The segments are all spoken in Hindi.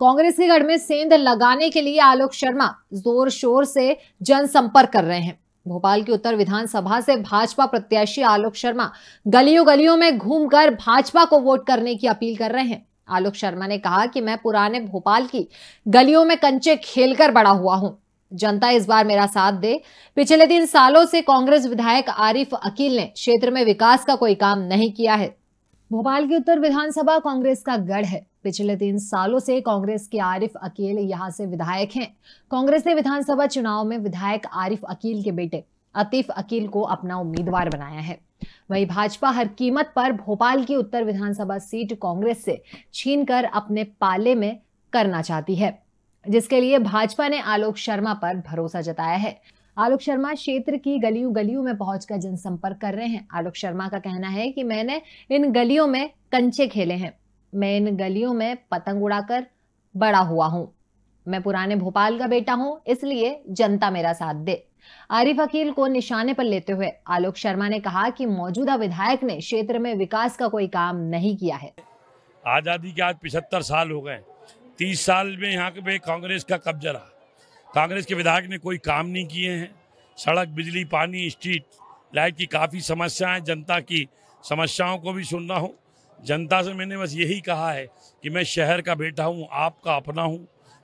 कांग्रेस के गढ़ में सेंध लगाने के लिए आलोक शर्मा जोर शोर से जनसंपर्क कर रहे हैं भोपाल की उत्तर विधानसभा से भाजपा प्रत्याशी आलोक शर्मा गलियों गलियों में घूमकर भाजपा को वोट करने की अपील कर रहे हैं आलोक शर्मा ने कहा कि मैं पुराने भोपाल की गलियों में कंचे खेलकर बड़ा हुआ हूं जनता इस बार मेरा साथ दे पिछले तीन सालों से कांग्रेस विधायक आरिफ अकील ने क्षेत्र में विकास का कोई काम नहीं किया है भोपाल की उत्तर विधानसभा कांग्रेस का गढ़ है पिछले तीन सालों से कांग्रेस के आरिफ अकील यहां से विधायक हैं कांग्रेस ने विधानसभा चुनाव में विधायक आरिफ अकील के बेटे अतीफ अकील को अपना उम्मीदवार बनाया है वहीं भाजपा हर कीमत पर भोपाल की उत्तर विधानसभा सीट कांग्रेस से कर अपने पाले में करना चाहती है जिसके लिए भाजपा ने आलोक शर्मा पर भरोसा जताया है आलोक शर्मा क्षेत्र की गलियों गलियों में पहुंचकर जनसंपर्क कर रहे हैं आलोक शर्मा का कहना है कि मैंने इन गलियों में कंचे खेले हैं मैं इन गलियों में पतंग उड़ाकर बड़ा हुआ हूँ मैं पुराने भोपाल का बेटा हूँ इसलिए जनता मेरा साथ दे आरिफ अकील को निशाने पर लेते हुए आलोक शर्मा ने कहा कि मौजूदा विधायक ने क्षेत्र में विकास का कोई काम नहीं किया है आज़ादी के आज पिछहत्तर साल हो गए तीस साल में यहाँ पे कांग्रेस का कब्जा रहा कांग्रेस के विधायक ने कोई काम नहीं किए हैं सड़क बिजली पानी स्ट्रीट लाइट की काफ़ी समस्याएं जनता की समस्याओं को भी सुन रहा हूँ जनता से मैंने बस यही कहा है कि मैं शहर का बेटा हूँ आपका अपना हूँ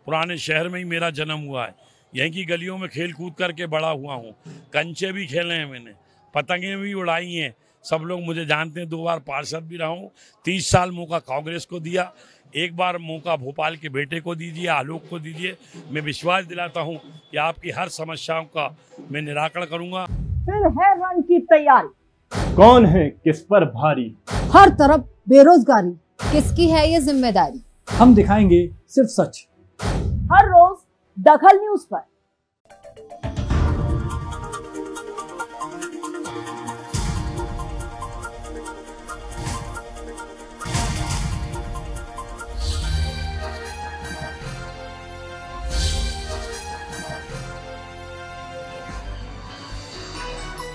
पुराने शहर में ही मेरा जन्म हुआ है यहीं की गलियों में खेल कूद करके बड़ा हुआ हूँ कंचे भी खेले हैं मैंने पतंगें भी उड़ाई हैं सब लोग मुझे जानते हैं दो बार पार्षद भी रहा हूँ तीस साल मौका कांग्रेस को दिया एक बार मौका भोपाल के बेटे को दीजिए आलोक को दीजिए मैं विश्वास दिलाता हूँ कि आपकी हर समस्याओं का मैं निराकरण करूंगा फिर है रन की तैयारी कौन है किस पर भारी हर तरफ बेरोजगारी किसकी है ये जिम्मेदारी हम दिखाएंगे सिर्फ सच हर रोज दखल न्यूज पर